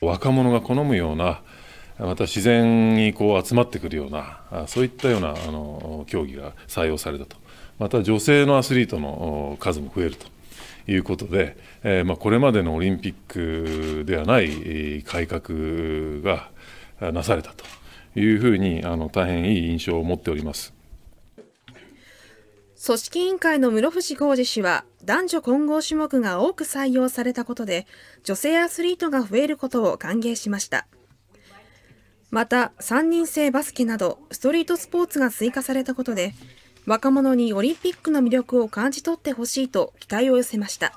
若者が好むようなまた自然にこう集まってくるようなそういったようなあの競技が採用されたとまた女性のアスリートの数も増えるということで、えー、まあ、これまでのオリンピックではない改革がなされたというふうにあの大変いい印象を持っております。組織委員会の室伏広治氏は男女混合種目が多く採用されたことで女性アスリートが増えることを歓迎しましたまた3人制バスケなどストリートスポーツが追加されたことで若者にオリンピックの魅力を感じ取ってほしいと期待を寄せました。